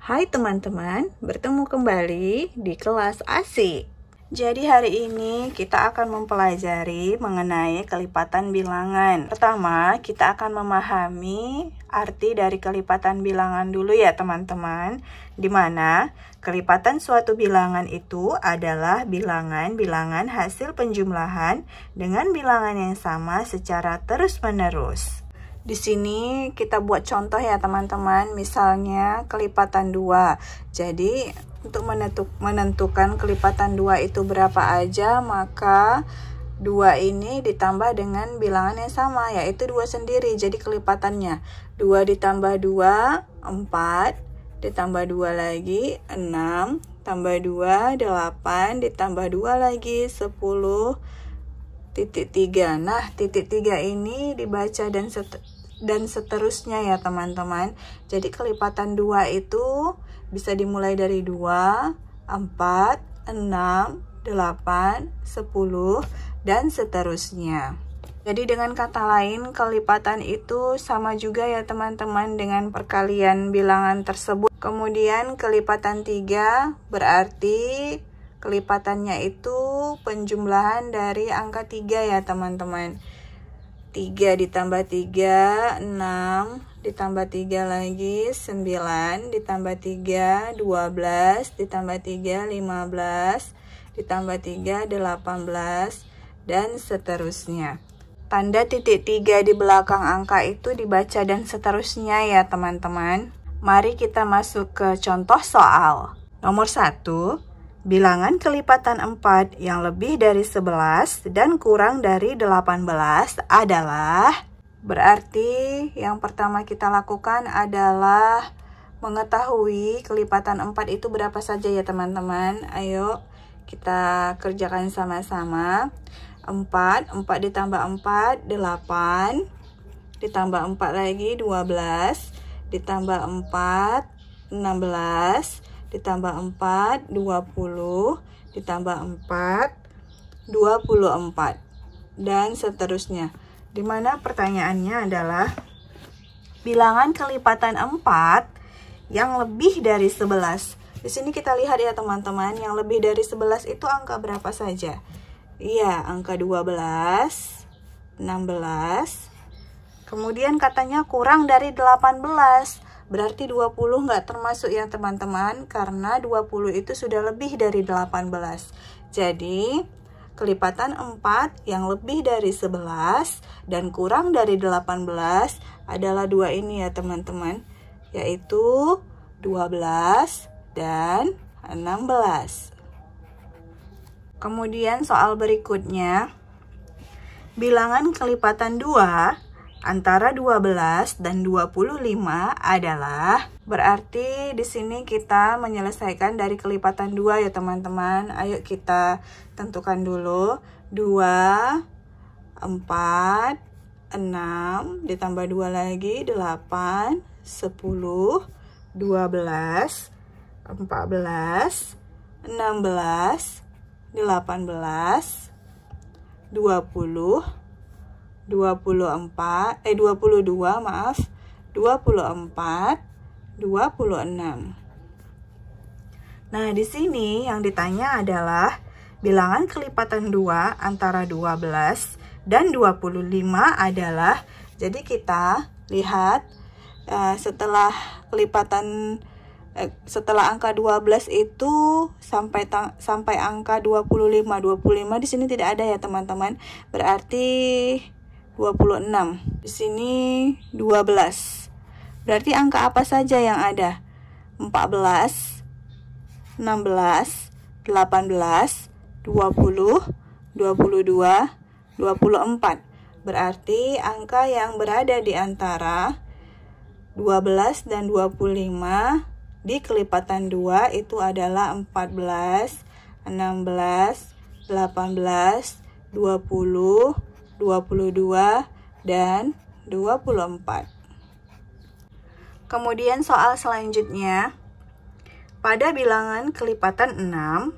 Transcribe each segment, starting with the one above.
Hai teman-teman, bertemu kembali di kelas Asik. Jadi hari ini kita akan mempelajari mengenai kelipatan bilangan. Pertama, kita akan memahami arti dari kelipatan bilangan dulu ya teman-teman. Dimana kelipatan suatu bilangan itu adalah bilangan-bilangan hasil penjumlahan dengan bilangan yang sama secara terus-menerus. Di sini kita buat contoh ya teman-teman, misalnya kelipatan 2. Jadi untuk menentukan kelipatan dua itu berapa aja, maka dua ini ditambah dengan bilangan yang sama, yaitu dua sendiri, jadi kelipatannya. dua ditambah dua empat ditambah dua lagi, enam tambah dua delapan ditambah dua lagi, 10, titik tiga. Nah, titik tiga ini dibaca dan, dan seterusnya ya teman-teman. Jadi kelipatan dua itu bisa dimulai dari 2, 4, 6, 8, 10, dan seterusnya. Jadi dengan kata lain, kelipatan itu sama juga ya teman-teman dengan perkalian bilangan tersebut. Kemudian kelipatan 3 berarti kelipatannya itu penjumlahan dari angka 3 ya teman-teman. 3 ditambah 3, 6 ditambah 3 lagi, 9 ditambah 3, 12 ditambah 3, 15 ditambah 3, 18 dan seterusnya tanda titik tiga di belakang angka itu dibaca dan seterusnya ya teman-teman. Mari kita masuk ke contoh soal. Nomor satu Bilangan kelipatan 4 yang lebih dari 11 dan kurang dari 18 adalah Berarti yang pertama kita lakukan adalah mengetahui kelipatan 4 itu berapa saja ya teman-teman Ayo kita kerjakan sama-sama 4, 4 ditambah 4, 8 Ditambah 4 lagi 12 Ditambah 4, 16 ditambah 4 20 ditambah 4 24 dan seterusnya dimana pertanyaannya adalah bilangan kelipatan 4 yang lebih dari 11 di sini kita lihat ya teman-teman yang lebih dari 11 itu angka berapa saja iya angka 12 16 Kemudian katanya kurang dari 18. Berarti 20 nggak termasuk ya teman-teman, karena 20 itu sudah lebih dari 18. Jadi, kelipatan 4 yang lebih dari 11 dan kurang dari 18 adalah dua ini ya teman-teman, yaitu 12 dan 16. Kemudian soal berikutnya, bilangan kelipatan 2 antara 12 dan 25 adalah berarti di sini kita menyelesaikan dari kelipatan 2 ya teman-teman. Ayo kita tentukan dulu 2 4 6 ditambah 2 lagi 8 10 12 14 16 18 20 24 eh 22 maaf 24 26 Nah, di sini yang ditanya adalah bilangan kelipatan 2 antara 12 dan 25 adalah jadi kita lihat uh, setelah kelipatan eh, setelah angka 12 itu sampai sampai angka 25 25 di sini tidak ada ya teman-teman. Berarti 26. Di sini 12. Berarti angka apa saja yang ada? 14, 16, 18, 20, 22, 24. Berarti angka yang berada di antara 12 dan 25 di kelipatan 2 itu adalah 14, 16, 18, 20, 22, dan 24. Kemudian soal selanjutnya, pada bilangan kelipatan 6,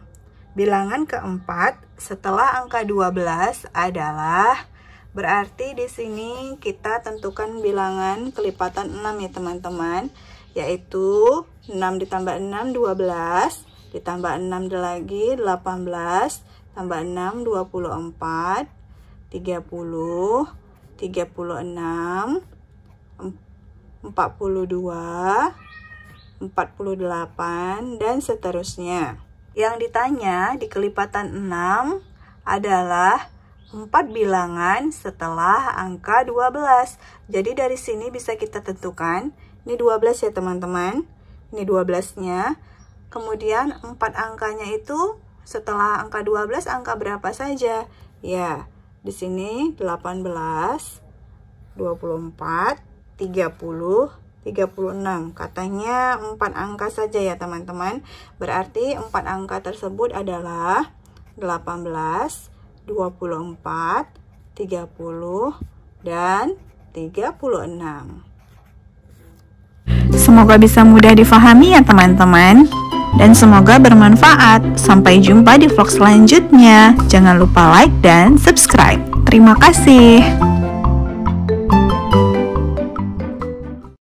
bilangan keempat setelah angka 12 adalah berarti di sini kita tentukan bilangan kelipatan 6 ya teman-teman, yaitu 6 ditambah 6 12, ditambah 6 lagi 18, tambah 6 24, 30 36 42 48 dan seterusnya yang ditanya di kelipatan 6 adalah 4 bilangan setelah angka 12 jadi dari sini bisa kita tentukan ini 12 ya teman-teman ini 12 nya kemudian 4 angkanya itu setelah angka 12 angka berapa saja ya di sini 18 24 30 36 katanya 4 angka saja ya teman-teman berarti 4 angka tersebut adalah 18 24 30 dan 36 semoga bisa mudah difahami ya teman-teman dan semoga bermanfaat. Sampai jumpa di vlog selanjutnya. Jangan lupa like dan subscribe. Terima kasih.